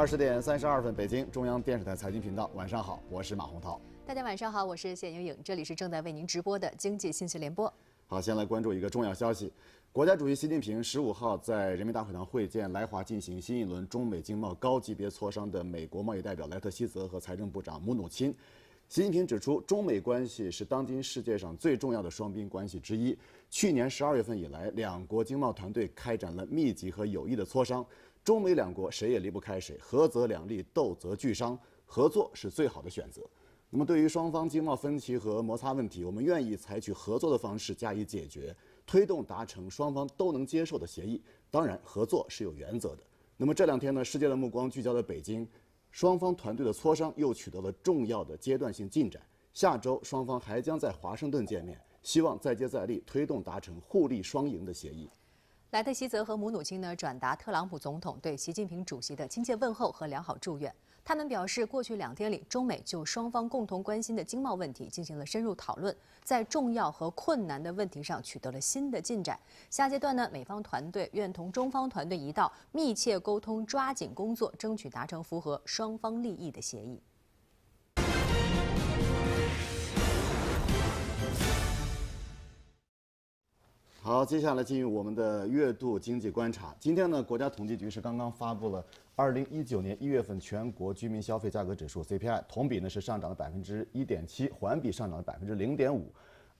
二十点三十二分，北京中央电视台财经频道。晚上好，我是马洪涛。大家晚上好，我是谢颖颖。这里是正在为您直播的经济信息联播。好，先来关注一个重要消息。国家主席习近平十五号在人民大会堂会见来华进行新一轮中美经贸高级别磋商的美国贸易代表莱特希泽和财政部长姆努钦。习近平指出，中美关系是当今世界上最重要的双边关系之一。去年十二月份以来，两国经贸团队开展了密集和有益的磋商。中美两国谁也离不开谁，合则两利，斗则俱伤，合作是最好的选择。那么，对于双方经贸分歧和摩擦问题，我们愿意采取合作的方式加以解决，推动达成双方都能接受的协议。当然，合作是有原则的。那么这两天呢，世界的目光聚焦在北京，双方团队的磋商又取得了重要的阶段性进展。下周双方还将在华盛顿见面，希望再接再厉，推动达成互利双赢的协议。莱特希泽和姆努钦呢转达特朗普总统对习近平主席的亲切问候和良好祝愿。他们表示，过去两天里，中美就双方共同关心的经贸问题进行了深入讨论，在重要和困难的问题上取得了新的进展。下阶段呢，美方团队愿同中方团队一道密切沟通，抓紧工作，争取达成符合双方利益的协议。好，接下来进入我们的月度经济观察。今天呢，国家统计局是刚刚发布了二零一九年一月份全国居民消费价格指数 CPI，同比呢是上涨了百分之一点七，环比上涨了百分之零点五。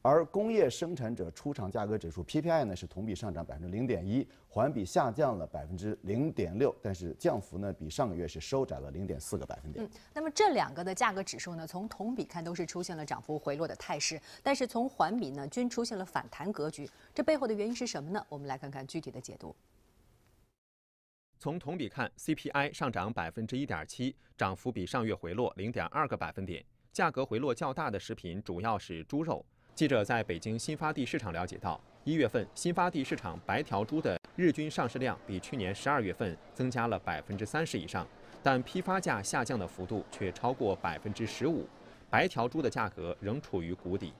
而工业生产者出厂价格指数 PPI 呢是同比上涨百分之零点一，环比下降了百分之零点六，但是降幅呢比上个月是收窄了零点四个百分点。嗯，那么这两个的价格指数呢，从同比看都是出现了涨幅回落的态势，但是从环比呢均出现了反弹格局。这背后的原因是什么呢？我们来看看具体的解读。从同比看，CPI 上涨百分之一点七，涨幅比上月回落零点二个百分点。价格回落较大的食品主要是猪肉。记者在北京新发地市场了解到，一月份新发地市场白条猪的日均上市量比去年十二月份增加了百分之三十以上，但批发价下降的幅度却超过百分之十五，白条猪的价格仍处于谷底。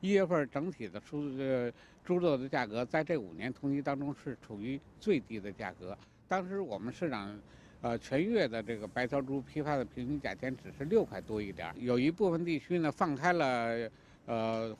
一月份整体的猪呃猪肉的价格在这五年同期当中是处于最低的价格，当时我们市场呃全月的这个白条猪批发的平均价钱只是六块多一点，有一部分地区呢放开了。呃，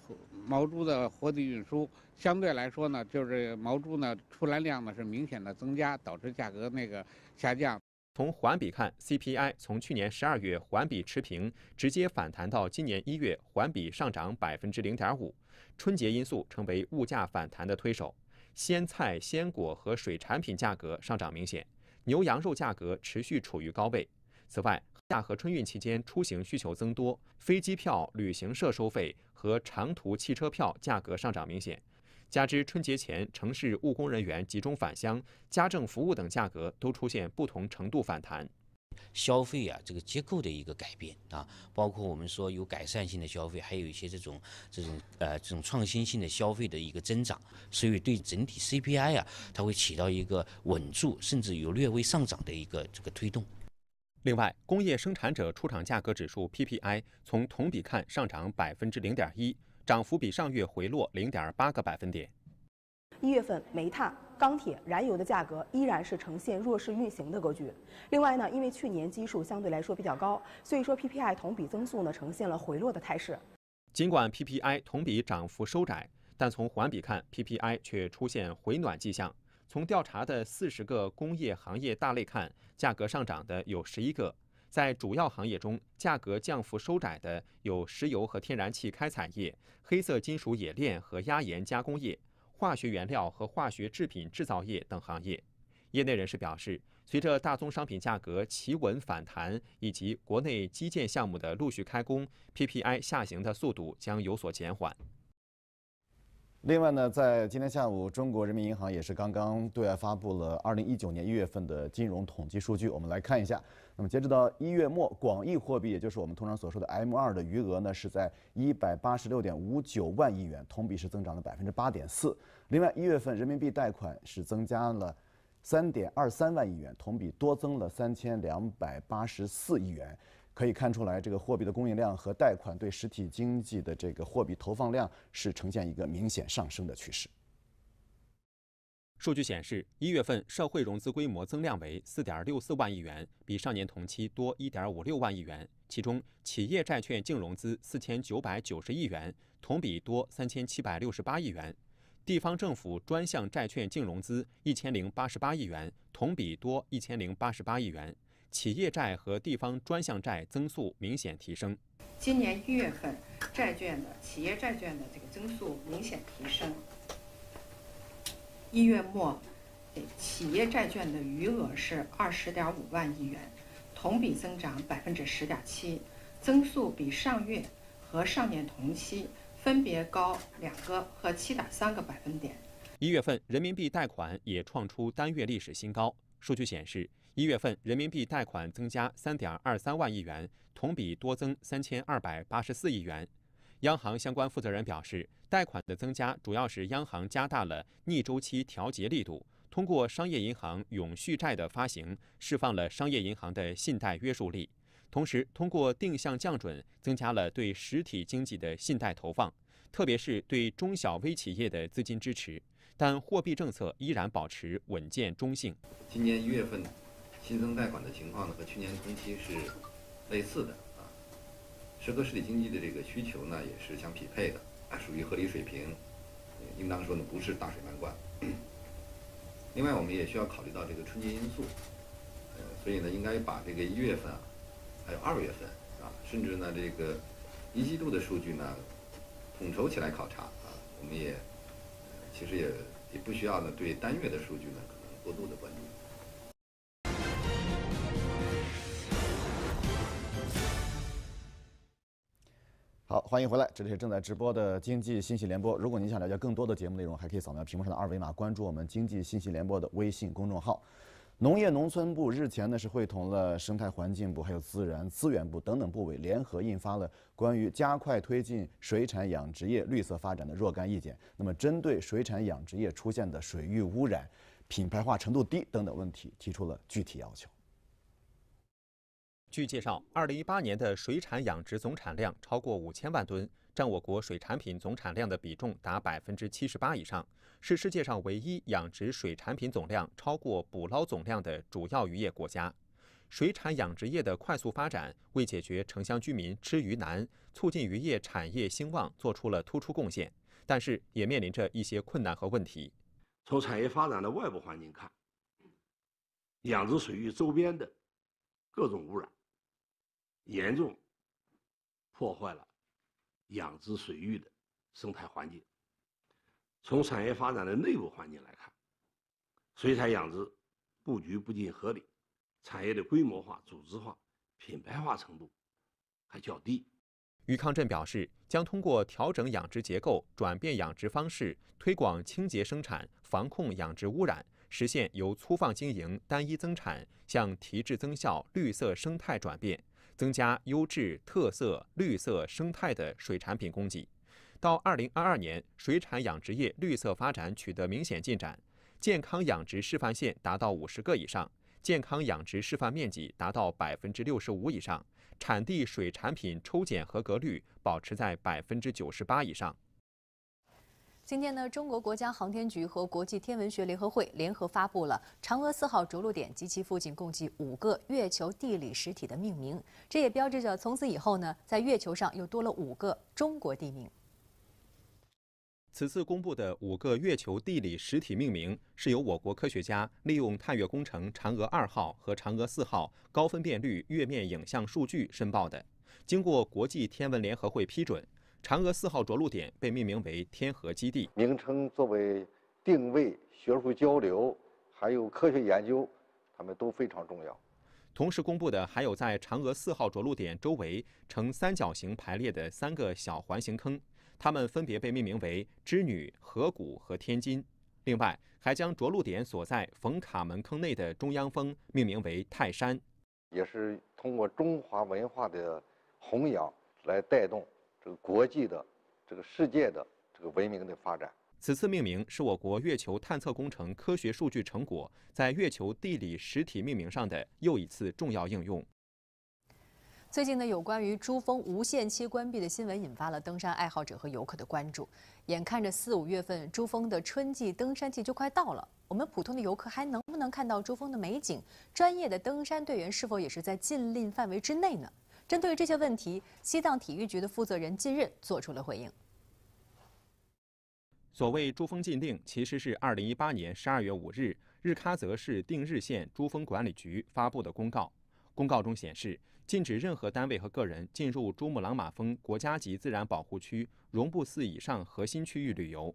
毛猪的活体运输相对来说呢，就是毛猪呢出栏量呢是明显的增加，导致价格那个下降。从环比看，CPI 从去年十二月环比持平，直接反弹到今年一月环比上涨百分之零点五，春节因素成为物价反弹的推手。鲜菜、鲜果和水产品价格上涨明显，牛羊肉价格持续处于高位。此外，大和春运期间出行需求增多，飞机票、旅行社收费和长途汽车票价格上涨明显，加之春节前城市务工人员集中返乡，家政服务等价格都出现不同程度反弹。消费啊，这个结构的一个改变啊，包括我们说有改善性的消费，还有一些这种这种呃这种创新性的消费的一个增长，所以对整体 CPI 啊，它会起到一个稳住甚至有略微上涨的一个这个推动。另外，工业生产者出厂价格指数 PPI 从同比看上涨百分之零点一，涨幅比上月回落零点八个百分点。一月份，煤炭、钢铁、燃油的价格依然是呈现弱势运行的格局。另外呢，因为去年基数相对来说比较高，所以说 PPI 同比增速呢呈现了回落的态势。尽管 PPI 同比涨幅收窄，但从环比看，PPI 却出现回暖迹象。从调查的四十个工业行业大类看，价格上涨的有十一个，在主要行业中，价格降幅收窄的有石油和天然气开采业、黑色金属冶炼和压延加工业、化学原料和化学制品制造业等行业。业内人士表示，随着大宗商品价格企稳反弹以及国内基建项目的陆续开工，PPI 下行的速度将有所减缓。另外呢，在今天下午，中国人民银行也是刚刚对外发布了二零一九年一月份的金融统计数据。我们来看一下，那么截止到一月末，广义货币，也就是我们通常所说的 M 二的余额呢，是在一百八十六点五九万亿元，同比是增长了百分之八点四。另外，一月份人民币贷款是增加了三点二三万亿元，同比多增了三千两百八十四亿元。可以看出来，这个货币的供应量和贷款对实体经济的这个货币投放量是呈现一个明显上升的趋势。数据显示，一月份社会融资规模增量为四点六四万亿元，比上年同期多一点五六万亿元。其中，企业债券净融资四千九百九十亿元，同比多三千七百六十八亿元；地方政府专项债券净融资一千零八十八亿元，同比多一千零八十八亿元。企业债和地方专项债增速明显提升。今年一月份，债券的企业债券的这个增速明显提升。一月末，企业债券的余额是二十点五万亿元，同比增长百分之十点七，增速比上月和上年同期分别高两个和七点三个百分点。一月份人民币贷款也创出单月历史新高。数据显示。一月份人民币贷款增加三点二三万亿元，同比多增三千二百八十四亿元。央行相关负责人表示，贷款的增加主要是央行加大了逆周期调节力度，通过商业银行永续债的发行，释放了商业银行的信贷约束力，同时通过定向降准增加了对实体经济的信贷投放，特别是对中小微企业的资金支持。但货币政策依然保持稳健中性。今年一月份。新增贷款的情况呢，和去年同期是类似的啊，是和实体经济的这个需求呢，也是相匹配的，啊，属于合理水平，应当说呢，不是大水漫灌。另外，我们也需要考虑到这个春节因素，呃，所以呢，应该把这个一月份啊，还有二月份啊，甚至呢这个一季度的数据呢，统筹起来考察啊，我们也其实也也不需要呢对单月的数据呢可能过度的关。好，欢迎回来，这里是正在直播的《经济信息联播》。如果您想了解更多的节目内容，还可以扫描屏幕上的二维码，关注我们《经济信息联播》的微信公众号。农业农村部日前呢是会同了生态环境部、还有自然资源部等等部委联合印发了关于加快推进水产养殖业绿色发展的若干意见。那么，针对水产养殖业出现的水域污染、品牌化程度低等等问题，提出了具体要求。据介绍，二零一八年的水产养殖总产量超过五千万吨，占我国水产品总产量的比重达百分之七十八以上，是世界上唯一养殖水产品总量超过捕捞总量的主要渔业国家。水产养殖业的快速发展，为解决城乡居民吃鱼难、促进渔业产业兴旺做出了突出贡献，但是也面临着一些困难和问题。从产业发展的外部环境看，养殖水域周边的各种污染。严重破坏了养殖水域的生态环境。从产业发展的内部环境来看，水产养殖布局不尽合理，产业的规模化、组织化、品牌化程度还较低。于康镇表示，将通过调整养殖结构、转变养殖方式、推广清洁生产、防控养殖污染，实现由粗放经营、单一增产向提质增效、绿色生态转变。增加优质、特色、绿色、生态的水产品供给。到2022年，水产养殖业绿色发展取得明显进展，健康养殖示范县达到50个以上，健康养殖示范面积达到65%以上，产地水产品抽检合格率保持在98%以上。今天呢，中国国家航天局和国际天文学联合会联合发布了嫦娥四号着陆点及其附近共计五个月球地理实体的命名，这也标志着从此以后呢，在月球上又多了五个中国地名。此次公布的五个月球地理实体命名是由我国科学家利用探月工程嫦娥二号和嫦娥四号高分辨率月面影像数据申报的，经过国际天文联合会批准。嫦娥四号着陆点被命名为天河基地，名称作为定位、学术交流，还有科学研究，它们都非常重要。同时公布的还有在嫦娥四号着陆点周围呈三角形排列的三个小环形坑，它们分别被命名为织女、河谷和天津。另外，还将着陆点所在冯卡门坑内的中央峰命名为泰山，也是通过中华文化的弘扬来带动。国际的、这个世界的、这个文明的发展。此次命名是我国月球探测工程科学数据成果在月球地理实体命名上的又一次重要应用。最近呢，有关于珠峰无限期关闭的新闻引发了登山爱好者和游客的关注。眼看着四五月份珠峰的春季登山季就快到了，我们普通的游客还能不能看到珠峰的美景？专业的登山队员是否也是在禁令范围之内呢？针对这些问题，西藏体育局的负责人近日做出了回应。所谓珠峰禁令，其实是2018年12月5日日喀则市定日县珠峰管理局发布的公告。公告中显示，禁止任何单位和个人进入珠穆朗玛峰国家级自然保护区绒布寺以上核心区域旅游。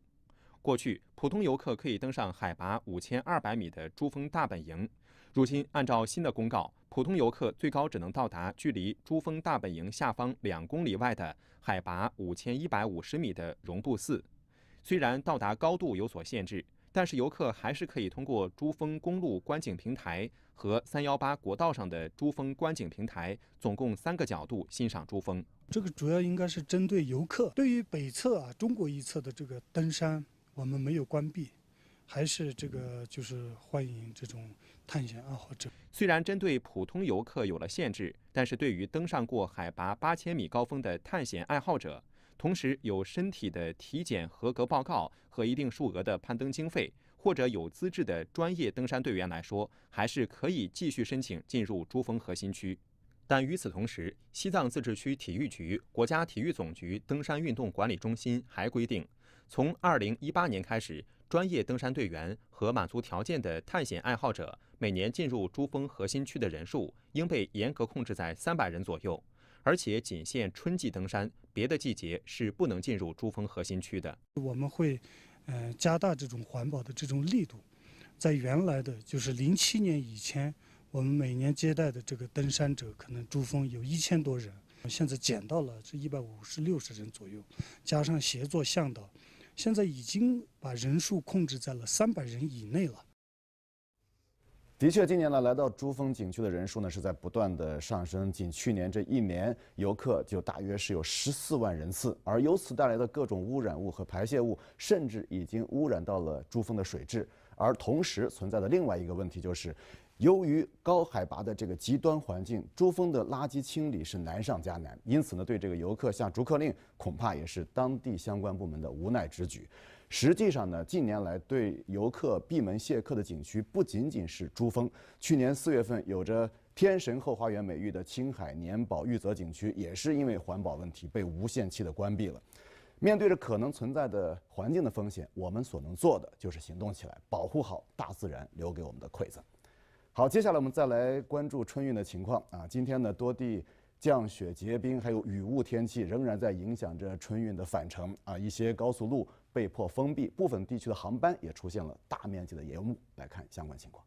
过去，普通游客可以登上海拔5200米的珠峰大本营。如今，按照新的公告，普通游客最高只能到达距离珠峰大本营下方两公里外的海拔五千一百五十米的绒布寺。虽然到达高度有所限制，但是游客还是可以通过珠峰公路观景平台和三幺八国道上的珠峰观景平台，总共三个角度欣赏珠峰。这个主要应该是针对游客。对于北侧啊，中国一侧的这个登山，我们没有关闭。还是这个，就是欢迎这种探险爱好者。虽然针对普通游客有了限制，但是对于登上过海拔八千米高峰的探险爱好者，同时有身体的体检合格报告和一定数额的攀登经费，或者有资质的专业登山队员来说，还是可以继续申请进入珠峰核心区。但与此同时，西藏自治区体育局、国家体育总局登山运动管理中心还规定，从二零一八年开始。专业登山队员和满足条件的探险爱好者，每年进入珠峰核心区的人数应被严格控制在三百人左右，而且仅限春季登山，别的季节是不能进入珠峰核心区的。我们会，呃，加大这种环保的这种力度。在原来的，就是零七年以前，我们每年接待的这个登山者，可能珠峰有一千多人，现在减到了这一百五十六十人左右，加上协作向导。现在已经把人数控制在了三百人以内了。的确，近年来来到珠峰景区的人数呢是在不断的上升，仅去年这一年游客就大约是有十四万人次，而由此带来的各种污染物和排泄物，甚至已经污染到了珠峰的水质。而同时存在的另外一个问题就是。由于高海拔的这个极端环境，珠峰的垃圾清理是难上加难，因此呢，对这个游客下逐客令，恐怕也是当地相关部门的无奈之举。实际上呢，近年来对游客闭门谢客的景区不仅仅是珠峰，去年四月份，有着“天神后花园”美誉的青海年保玉泽景区，也是因为环保问题被无限期的关闭了。面对着可能存在的环境的风险，我们所能做的就是行动起来，保护好大自然留给我们的馈赠。好，接下来我们再来关注春运的情况啊。今天呢，多地降雪结冰，还有雨雾天气，仍然在影响着春运的返程啊。一些高速路被迫封闭，部分地区的航班也出现了大面积的延误。来看相关情况。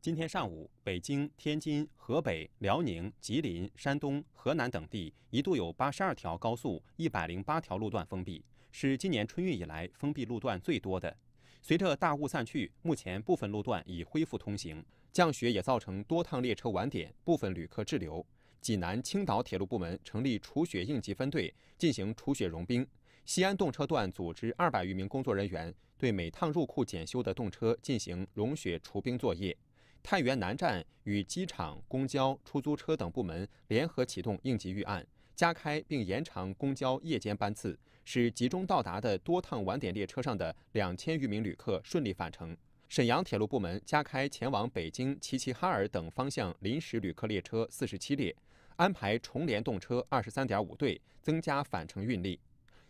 今天上午，北京、天津、河北、辽宁、吉林、山东、河南等地一度有八十二条高速、一百零八条路段封闭，是今年春运以来封闭路段最多的。随着大雾散去，目前部分路段已恢复通行。降雪也造成多趟列车晚点，部分旅客滞留。济南、青岛铁路部门成立除雪应急分队进行除雪融冰。西安动车段组织二百余名工作人员对每趟入库检修的动车进行融雪除冰作业。太原南站与机场、公交、出租车等部门联合启动应急预案，加开并延长公交夜间班次。使集中到达的多趟晚点列车上的两千余名旅客顺利返程。沈阳铁路部门加开前往北京、齐齐哈尔等方向临时旅客列车四十七列，安排重联动车二十三点五对，增加返程运力。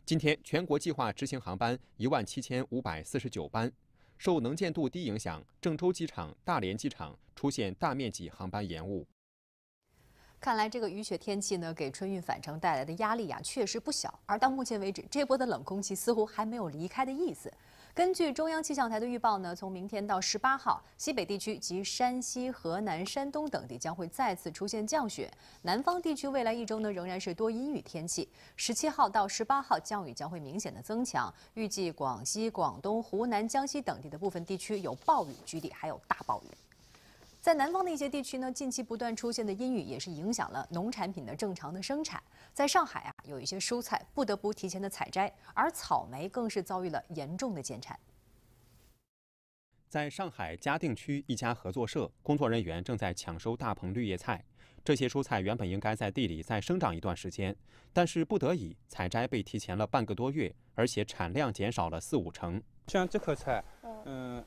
今天全国计划执行航班一万七千五百四十九班，受能见度低影响，郑州机场、大连机场出现大面积航班延误。看来这个雨雪天气呢，给春运返程带来的压力呀，确实不小。而到目前为止，这波的冷空气似乎还没有离开的意思。根据中央气象台的预报呢，从明天到十八号，西北地区及山西、河南、山东等地将会再次出现降雪；南方地区未来一周呢，仍然是多阴雨天气。十七号到十八号，降雨将会明显的增强，预计广西、广东、湖南、江西等地的部分地区有暴雨，局地还有大暴雨。在南方的一些地区呢，近期不断出现的阴雨也是影响了农产品的正常的生产。在上海啊，有一些蔬菜不得不提前的采摘，而草莓更是遭遇了严重的减产。在上海嘉定区一家合作社，工作人员正在抢收大棚绿叶菜。这些蔬菜原本应该在地里再生长一段时间，但是不得已采摘被提前了半个多月，而且产量减少了四五成。像这棵菜，嗯。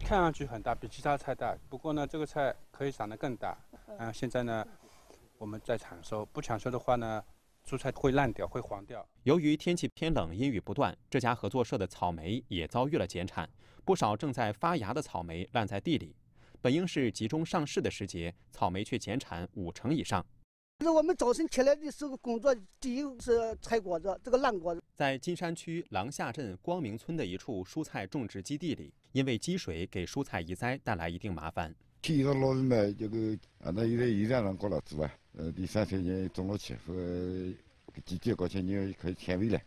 看上去很大，比其他菜大。不过呢，这个菜可以长得更大。嗯。啊，现在呢，我们在抢收。不抢收的话呢，蔬菜会烂掉，会黄掉。由于天气偏冷、阴雨不断，这家合作社的草莓也遭遇了减产。不少正在发芽的草莓烂在地里。本应是集中上市的时节，草莓却减产五成以上。是我们早晨起来的时候，工作第一是采果子，这个烂果子。在金山区廊下镇光明村的一处蔬菜种植基地里，因为积水给蔬菜移栽带来一定麻烦。个老人呢，这个啊，那过了，是吧？呃，第三种了基地搞起，你可以了。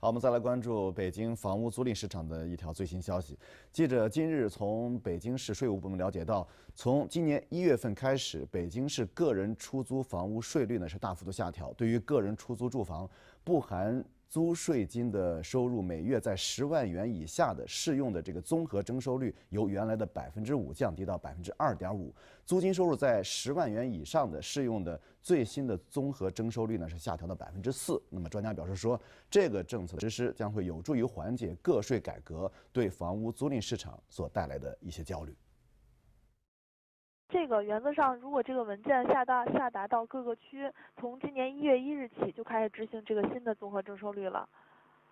好，我们再来关注北京房屋租赁市场的一条最新消息。记者今日从北京市税务部门了解到，从今年一月份开始，北京市个人出租房屋税率呢是大幅度下调。对于个人出租住房，不含。租税金的收入每月在十万元以下的适用的这个综合征收率由原来的百分之五降低到百分之二点五，租金收入在十万元以上的适用的最新的综合征收率呢是下调到百分之四。那么专家表示说，这个政策的实施将会有助于缓解个税改革对房屋租赁市场所带来的一些焦虑。这个原则上，如果这个文件下达下达到各个区，从今年一月一日起就开始执行这个新的综合征收率了。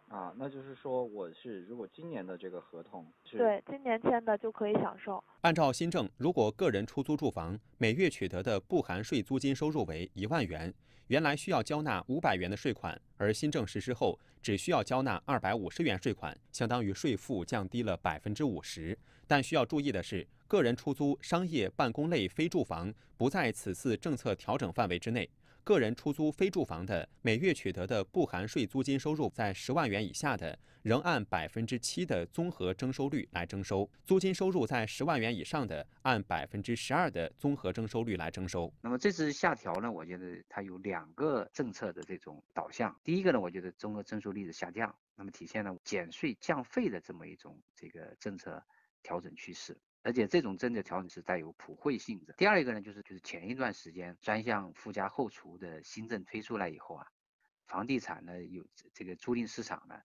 啊，那就是说，我是如果今年的这个合同，对今年签的就可以享受。按照新政，如果个人出租住房每月取得的不含税租金收入为一万元，原来需要交纳五百元的税款，而新政实施后只需要交纳二百五十元税款，相当于税负降低了百分之五十。但需要注意的是，个人出租商业、办公类非住房不在此次政策调整范围之内。个人出租非住房的，每月取得的不含税租金收入在十万元以下的，仍按百分之七的综合征收率来征收；租金收入在十万元以上的，按百分之十二的综合征收率来征收。那么这次下调呢？我觉得它有两个政策的这种导向。第一个呢，我觉得综合征收率的下降，那么体现了减税降费的这么一种这个政策调整趋势。而且这种政策调整是带有普惠性质。第二一个呢，就是就是前一段时间专项附加后厨的新政推出来以后啊，房地产呢有这个租赁市场呢，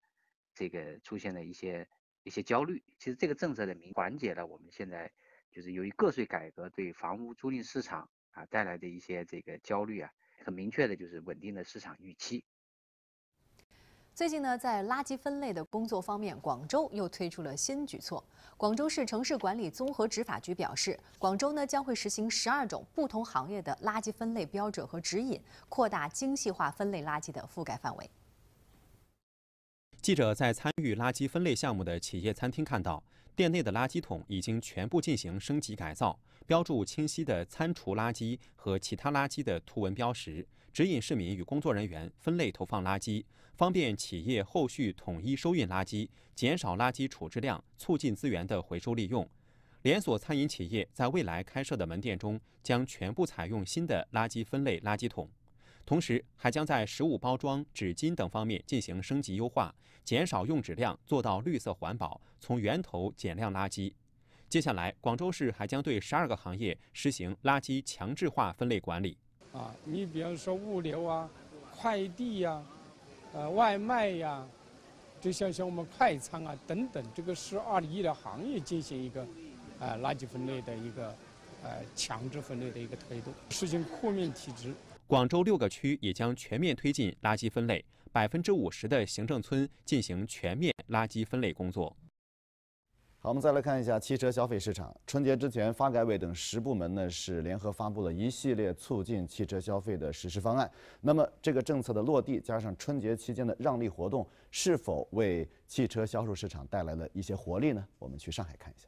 这个出现了一些一些焦虑。其实这个政策的明缓解了我们现在就是由于个税改革对房屋租赁市场啊带来的一些这个焦虑啊，很明确的就是稳定的市场预期。最近呢，在垃圾分类的工作方面，广州又推出了新举措。广州市城市管理综合执法局表示，广州呢将会实行十二种不同行业的垃圾分类标准和指引，扩大精细化分类垃圾的覆盖范围。记者在参与垃圾分类项目的企业餐厅看到，店内的垃圾桶已经全部进行升级改造，标注清晰的餐厨垃圾和其他垃圾的图文标识。指引市民与工作人员分类投放垃圾，方便企业后续统一收运垃圾，减少垃圾处置量，促进资源的回收利用。连锁餐饮企业在未来开设的门店中，将全部采用新的垃圾分类垃圾桶，同时还将在食物包装、纸巾等方面进行升级优化，减少用纸量，做到绿色环保，从源头减量垃圾。接下来，广州市还将对十二个行业实行垃圾强制化分类管理。啊，你比方说物流啊、快递呀、呃外卖呀，就像像我们快餐啊等等，这个是二类医疗行业进行一个，呃垃圾分类的一个，呃强制分类的一个推动，实行扩面体制。广州六个区也将全面推进垃圾分类，百分之五十的行政村进行全面垃圾分类工作。好，我们再来看一下汽车消费市场。春节之前，发改委等十部门呢是联合发布了一系列促进汽车消费的实施方案。那么，这个政策的落地，加上春节期间的让利活动，是否为汽车销售市场带来了一些活力呢？我们去上海看一下。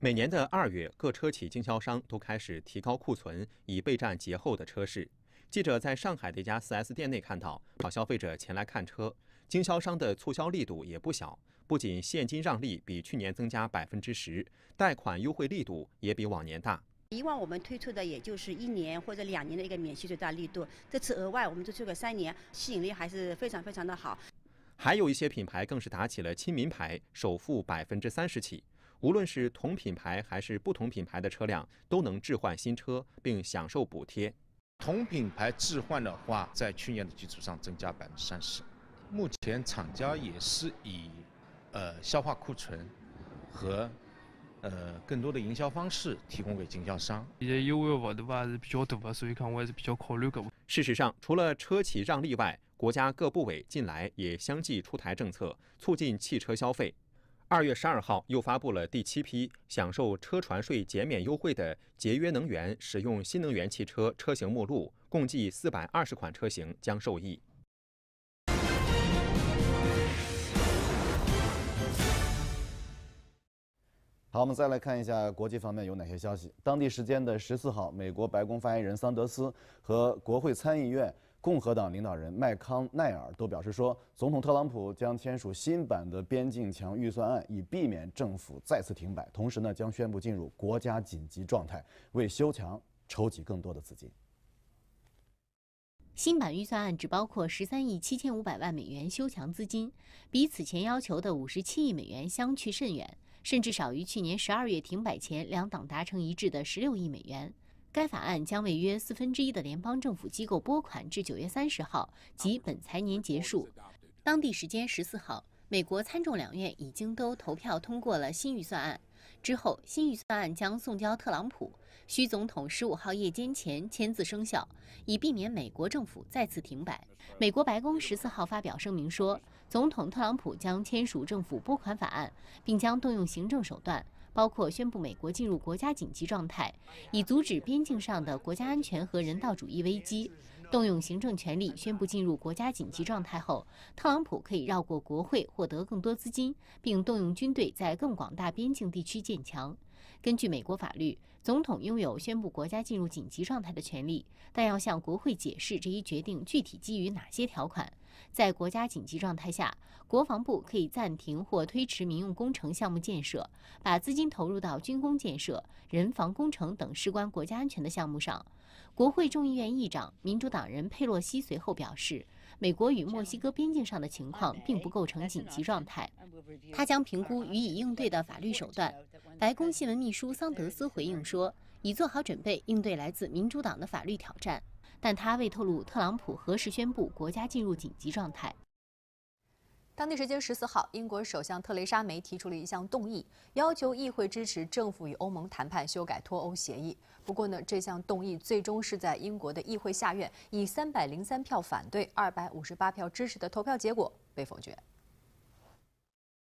每年的二月，各车企经销商都开始提高库存，以备战节后的车市。记者在上海的一家四 S 店内看到，不少消费者前来看车，经销商的促销力度也不小。不仅现金让利比去年增加百分之十，贷款优惠力度也比往年大。以往我们推出的也就是一年或者两年的一个免息最大力度，这次额外我们推出了三年，吸引力还是非常非常的好。还有一些品牌更是打起了亲民牌，首付百分之三十起。无论是同品牌还是不同品牌的车辆，都能置换新车并享受补贴。同品牌置换的话，在去年的基础上增加百分之三十。目前厂家也是以。呃，消化库存和呃更多的营销方式提供给经销商。一些优惠幅度还是比较多啊，所以看我还是比较考虑的。事实上，除了车企让利外，国家各部委近来也相继出台政策，促进汽车消费。二月十二号又发布了第七批享受车船税减免优惠的节约能源、使用新能源汽车车型目录，共计四百二十款车型将受益。好，我们再来看一下国际方面有哪些消息。当地时间的十四号，美国白宫发言人桑德斯和国会参议院共和党领导人麦康奈尔都表示说，总统特朗普将签署新版的边境墙预算案，以避免政府再次停摆，同时呢将宣布进入国家紧急状态，为修墙筹集更多的资金。新版预算案只包括十三亿七千五百万美元修墙资金，比此前要求的五十七亿美元相去甚远。甚至少于去年十二月停摆前两党达成一致的十六亿美元。该法案将为约四分之一的联邦政府机构拨款，至九月三十号即本财年结束。当地时间十四号，美国参众两院已经都投票通过了新预算案，之后新预算案将送交特朗普，需总统十五号夜间前签字生效，以避免美国政府再次停摆。美国白宫十四号发表声明说。总统特朗普将签署政府拨款法案，并将动用行政手段，包括宣布美国进入国家紧急状态，以阻止边境上的国家安全和人道主义危机。动用行政权力宣布进入国家紧急状态后，特朗普可以绕过国会获得更多资金，并动用军队在更广大边境地区建墙。根据美国法律，总统拥有宣布国家进入紧急状态的权利，但要向国会解释这一决定具体基于哪些条款。在国家紧急状态下，国防部可以暂停或推迟民用工程项目建设，把资金投入到军工建设、人防工程等事关国家安全的项目上。国会众议院议长民主党人佩洛西随后表示，美国与墨西哥边境上的情况并不构成紧急状态，他将评估予以应对的法律手段。白宫新闻秘书桑德斯回应说，已做好准备应对来自民主党的法律挑战。但他未透露特朗普何时宣布国家进入紧急状态。当地时间十四号，英国首相特蕾莎梅提出了一项动议，要求议会支持政府与欧盟谈判修改脱欧协议。不过呢，这项动议最终是在英国的议会下院以三百零三票反对、二百五十八票支持的投票结果被否决。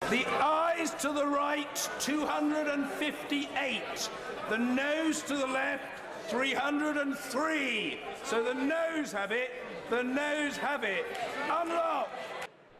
The eyes to the right, two hundred and fifty-eight. The nose to the left. 303，So The Noes have it，The Noes have it，Unlock。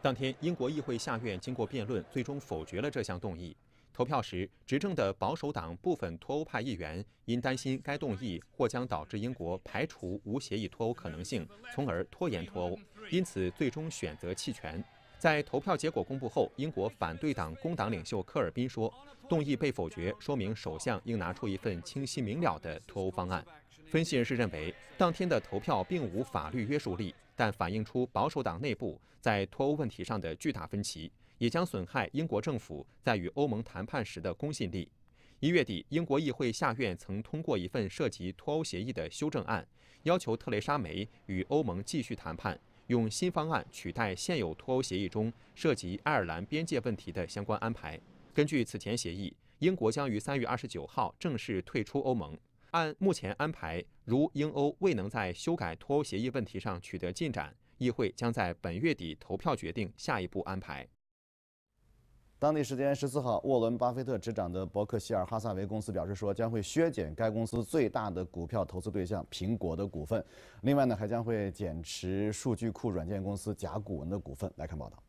当天，英国议会下院经过辩论，最终否决了这项动议。投票时，执政的保守党部分脱欧派议员因担心该动议或将导致英国排除无协议脱欧可能性，从而拖延脱欧，因此最终选择弃权。在投票结果公布后，英国反对党工党领袖科尔宾说：“动议被否决，说明首相应拿出一份清晰明了的脱欧方案。”分析人士认为，当天的投票并无法律约束力，但反映出保守党内部在脱欧问题上的巨大分歧，也将损害英国政府在与欧盟谈判时的公信力。一月底，英国议会下院曾通过一份涉及脱欧协议的修正案，要求特蕾莎梅与欧盟继续谈判。用新方案取代现有脱欧协议中涉及爱尔兰边界问题的相关安排。根据此前协议，英国将于三月二十九号正式退出欧盟。按目前安排，如英欧未能在修改脱欧协议问题上取得进展，议会将在本月底投票决定下一步安排。当地时间十四号，沃伦·巴菲特执掌的伯克希尔·哈萨维公司表示说，将会削减该公司最大的股票投资对象苹果的股份。另外呢，还将会减持数据库软件公司甲骨文的股份。来看报道。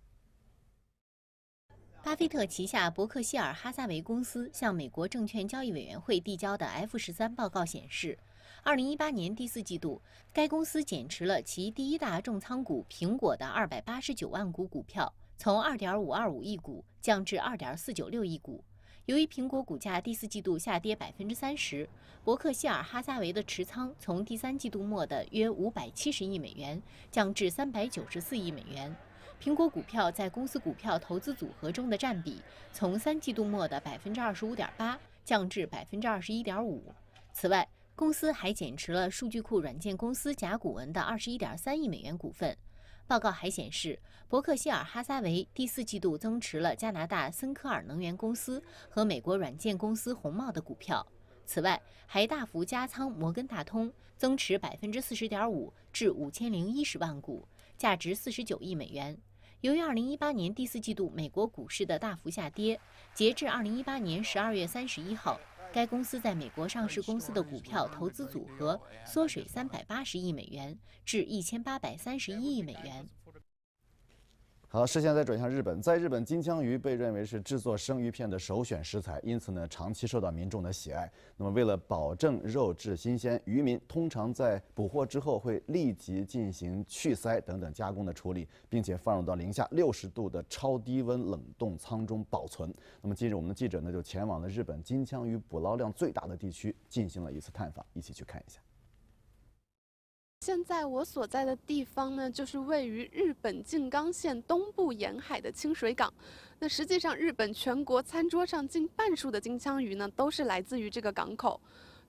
巴菲特旗下伯克希尔·哈萨维公司向美国证券交易委员会递交的 F 十三报告显示，二零一八年第四季度，该公司减持了其第一大重仓股苹果的二百八十九万股股票，从二点五二五亿股。降至二点四九六亿股。由于苹果股价第四季度下跌百分之三十，伯克希尔哈撒韦的持仓从第三季度末的约五百七十亿美元降至三百九十四亿美元。苹果股票在公司股票投资组合中的占比从三季度末的百分之二十五点八降至百分之二十一点五。此外，公司还减持了数据库软件公司甲骨文的二十一点三亿美元股份。报告还显示，伯克希尔哈撒韦第四季度增持了加拿大森科尔能源公司和美国软件公司红帽的股票。此外，还大幅加仓摩根大通，增持百分之四十点五至五千零一十万股，价值四十九亿美元。由于二零一八年第四季度美国股市的大幅下跌，截至二零一八年十二月三十一号。该公司在美国上市公司的股票投资组合缩水三百八十亿美元，至一千八百三十一亿美元。好，视线再转向日本，在日本，金枪鱼被认为是制作生鱼片的首选食材，因此呢，长期受到民众的喜爱。那么，为了保证肉质新鲜，渔民通常在捕获之后会立即进行去鳃等等加工的处理，并且放入到零下六十度的超低温冷冻仓中保存。那么，近日我们的记者呢，就前往了日本金枪鱼捕捞量最大的地区进行了一次探访，一起去看一下。现在我所在的地方呢，就是位于日本静冈县东部沿海的清水港。那实际上，日本全国餐桌上近半数的金枪鱼呢，都是来自于这个港口。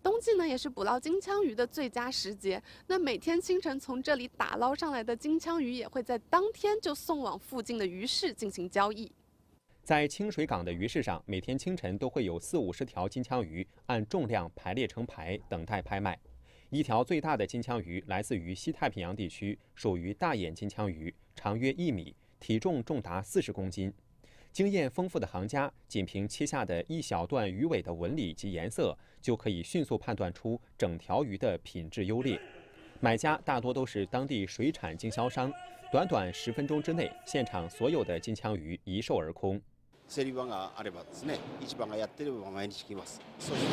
冬季呢，也是捕捞金枪鱼的最佳时节。那每天清晨从这里打捞上来的金枪鱼，也会在当天就送往附近的鱼市进行交易。在清水港的鱼市上，每天清晨都会有四五十条金枪鱼按重量排列成排，等待拍卖。一条最大的金枪鱼来自于西太平洋地区，属于大眼金枪鱼，长约一米，体重重达四十公斤。经验丰富的行家，仅凭切下的一小段鱼尾的纹理及颜色，就可以迅速判断出整条鱼的品质优劣。买家大多都是当地水产经销商，短短十分钟之内，现场所有的金枪鱼一售而空。競り場があればですね市場がやってれば毎日来ますそして、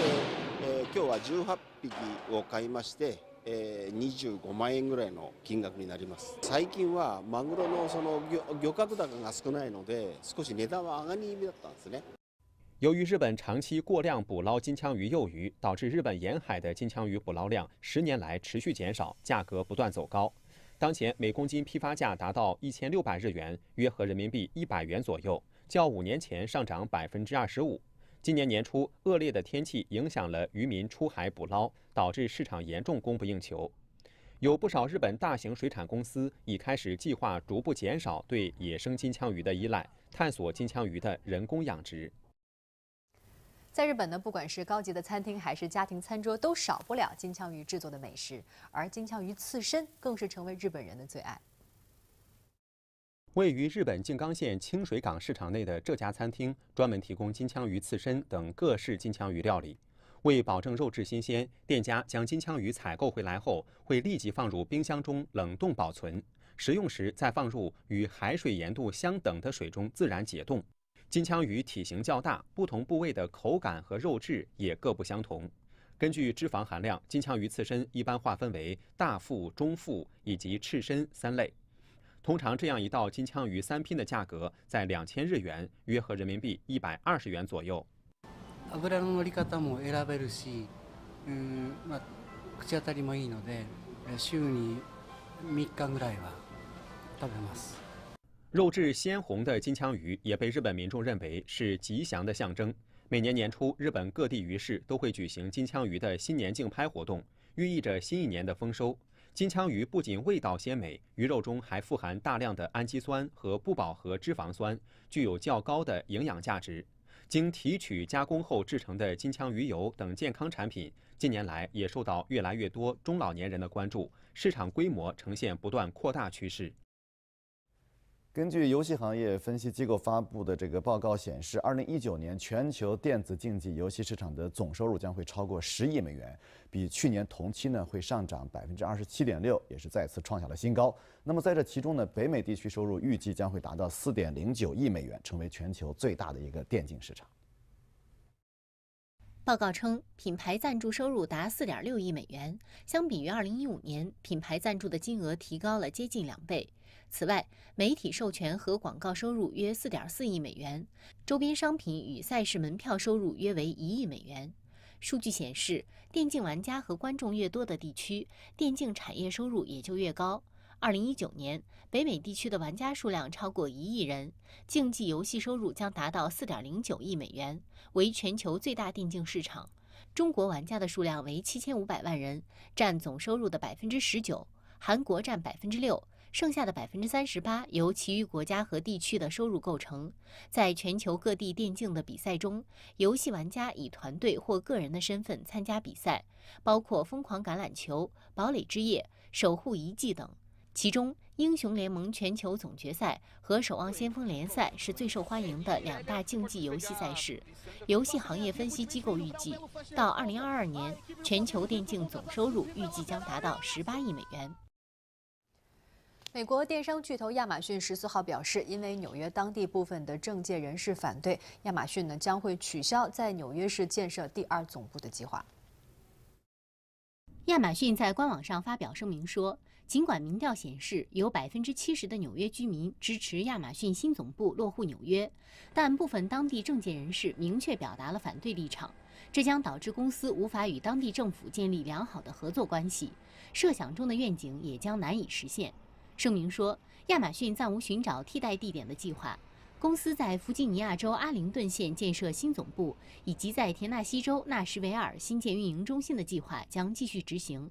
えー、今日は18匹を買いましてえー、25万円ぐらいの金額になります最近はマグロのその漁獲高が少ないので少し値段は上がり気味だったんですね由于日本长期过量捕捞金枪鱼幼鱼，导致日本沿海的金枪鱼捕捞量十年来持续减少，价格不断走高。当前每公斤批发价达到一千六百日元，约合人民币一百元左右。较五年前上涨百分之二十五。今年年初，恶劣的天气影响了渔民出海捕捞，导致市场严重供不应求。有不少日本大型水产公司已开始计划逐步减少对野生金枪鱼的依赖，探索金枪鱼的人工养殖。在日本呢，不管是高级的餐厅还是家庭餐桌，都少不了金枪鱼制作的美食，而金枪鱼刺身更是成为日本人的最爱。位于日本静冈县清水港市场内的这家餐厅，专门提供金枪鱼刺身等各式金枪鱼料理。为保证肉质新鲜，店家将金枪鱼采购回来后，会立即放入冰箱中冷冻保存，食用时再放入与海水盐度相等的水中自然解冻。金枪鱼体型较大，不同部位的口感和肉质也各不相同。根据脂肪含量，金枪鱼刺身一般划分为大腹、中腹以及赤身三类。通常这样一道金枪鱼三拼的价格在两千日元，约合人民币一百二十元左右。の乗り方も選べるし、うん、ま、口当たりもいいので、週に日ぐらいは食べます。肉质鲜红的金枪鱼也被日本民众认为是吉祥的象征。每年年初，日本各地鱼市都会举行金枪鱼的新年竞拍活动，寓意着新一年的丰收。金枪鱼不仅味道鲜美，鱼肉中还富含大量的氨基酸和不饱和脂肪酸，具有较高的营养价值。经提取加工后制成的金枪鱼油等健康产品，近年来也受到越来越多中老年人的关注，市场规模呈现不断扩大趋势。根据游戏行业分析机构发布的这个报告显示，二零一九年全球电子竞技游戏市场的总收入将会超过十亿美元，比去年同期呢会上涨百分之二十七点六，也是再次创下了新高。那么在这其中呢，北美地区收入预计将会达到四点零九亿美元，成为全球最大的一个电竞市场。报告称，品牌赞助收入达4.6亿美元，相比于2015年，品牌赞助的金额提高了接近两倍。此外，媒体授权和广告收入约4.4亿美元，周边商品与赛事门票收入约为1亿美元。数据显示，电竞玩家和观众越多的地区，电竞产业收入也就越高。二零一九年，北美地区的玩家数量超过一亿人，竞技游戏收入将达到四点零九亿美元，为全球最大电竞市场。中国玩家的数量为七千五百万人，占总收入的百分之十九。韩国占百分之六，剩下的百分之三十八由其余国家和地区的收入构成。在全球各地电竞的比赛中，游戏玩家以团队或个人的身份参加比赛，包括《疯狂橄榄球》、《堡垒之夜》、《守护遗迹》等。其中，《英雄联盟》全球总决赛和《守望先锋》联赛是最受欢迎的两大竞技游戏赛事。游戏行业分析机构预计，到2022年，全球电竞总收入预计将达到18亿美元。美国电商巨头亚马逊十四号表示，因为纽约当地部分的政界人士反对，亚马逊呢将会取消在纽约市建设第二总部的计划。亚马逊在官网上发表声明说，尽管民调显示有百分之七十的纽约居民支持亚马逊新总部落户纽约，但部分当地政界人士明确表达了反对立场，这将导致公司无法与当地政府建立良好的合作关系，设想中的愿景也将难以实现。声明说，亚马逊暂无寻找替代地点的计划。公司在弗吉尼亚州阿灵顿县建设新总部，以及在田纳西州纳什维尔新建运营中心的计划将继续执行。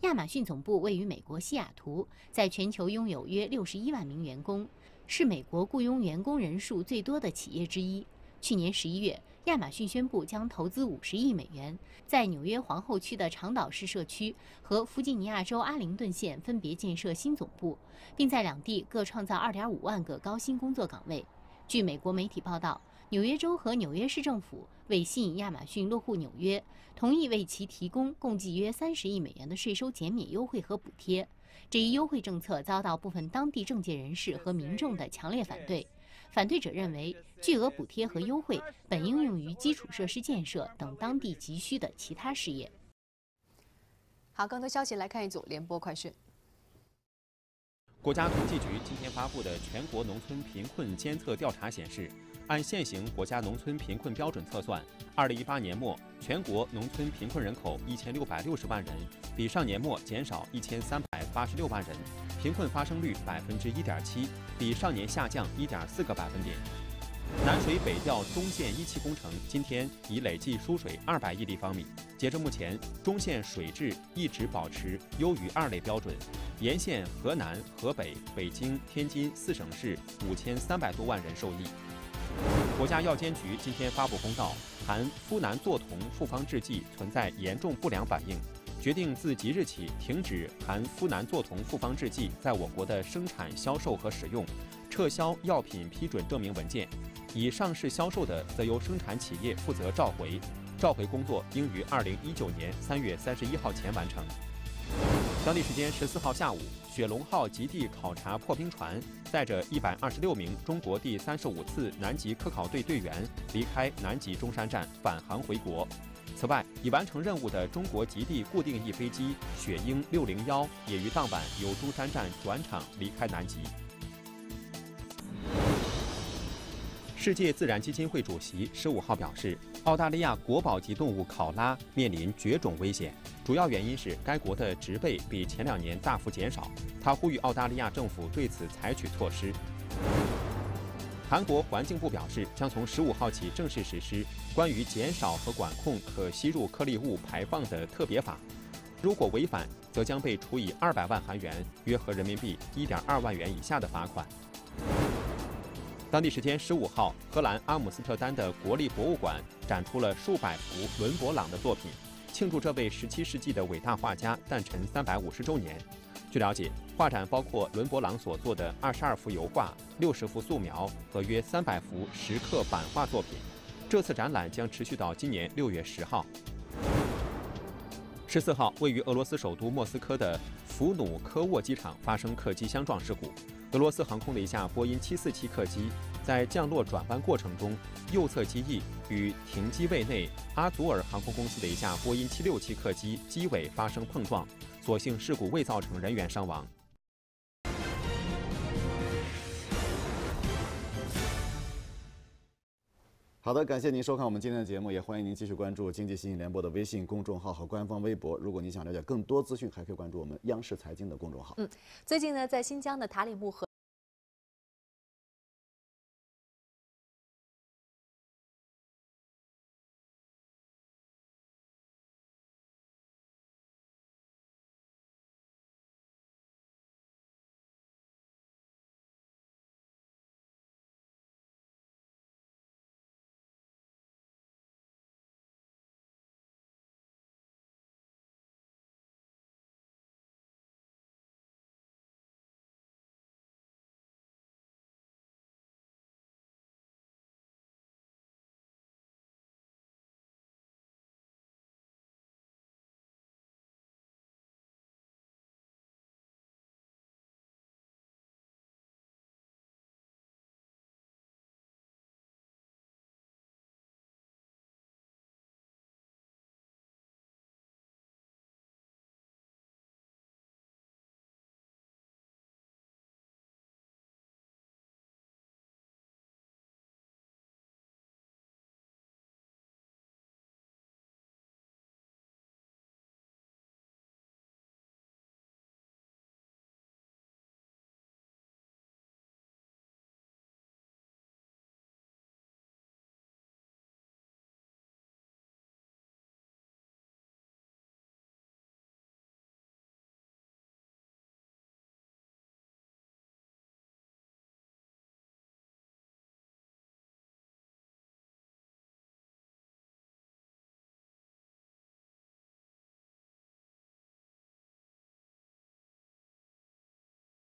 亚马逊总部位于美国西雅图，在全球拥有约六十一万名员工，是美国雇佣员工人数最多的企业之一。去年十一月，亚马逊宣布将投资五十亿美元，在纽约皇后区的长岛市社区和弗吉尼亚州阿灵顿县分别建设新总部，并在两地各创造二点五万个高薪工作岗位。据美国媒体报道，纽约州和纽约市政府为吸引亚马逊落户纽约，同意为其提供共计约三十亿美元的税收减免优惠和补贴。这一优惠政策遭到部分当地政界人士和民众的强烈反对，反对者认为巨额补贴和优惠本应用于基础设施建设等当地急需的其他事业。好，更多消息来看一组联播快讯。国家统计局今天发布的全国农村贫困监测调查显示，按现行国家农村贫困标准测算，二零一八年末全国农村贫困人口一千六百六十万人，比上年末减少一千三百八十六万人，贫困发生率百分之一点七，比上年下降一点四个百分点。南水北调中线一期工程今天已累计输水二百亿立方米。截至目前，中线水质一直保持优于二类标准，沿线河南、河北、北京、天津四省市五千三百多万人受益。国家药监局今天发布公告，含呋喃唑酮复方制剂存在严重不良反应，决定自即日起停止含呋喃唑酮复方制剂在我国的生产、销售和使用，撤销药品批准证明文件。已上市销售的，则由生产企业负责召回，召回工作应于二零一九年三月三十一号前完成。当地时间十四号下午，雪龙号极地考察破冰船载着一百二十六名中国第三十五次南极科考队队员离开南极中山站返航回国。此外，已完成任务的中国极地固定翼飞机“雪鹰六零幺”也于当晚由中山站转场离开南极。世界自然基金会主席十五号表示，澳大利亚国宝级动物考拉面临绝种危险，主要原因是该国的植被比前两年大幅减少。他呼吁澳大利亚政府对此采取措施。韩国环境部表示，将从十五号起正式实施关于减少和管控可吸入颗粒物排放的特别法，如果违反，则将被处以二百万韩元（约合人民币一点二万元）以下的罚款。当地时间十五号，荷兰阿姆斯特丹的国立博物馆展出了数百幅伦勃朗的作品，庆祝这位十七世纪的伟大画家诞辰三百五十周年。据了解，画展包括伦勃朗所作的二十二幅油画、六十幅素描和约三百幅石刻版画作品。这次展览将持续到今年六月十号。十四号，位于俄罗斯首都莫斯科的伏努科沃机场发生客机相撞事故。俄罗斯航空的一架波音七四七客机在降落转弯过程中，右侧机翼与停机位内阿祖尔航空公司的一架波音七六七客机机尾发生碰撞，所幸事故未造成人员伤亡。好的，感谢您收看我们今天的节目，也欢迎您继续关注《经济信息联播》的微信公众号和官方微博。如果您想了解更多资讯，还可以关注我们央视财经的公众号。嗯，最近呢，在新疆的塔里木河。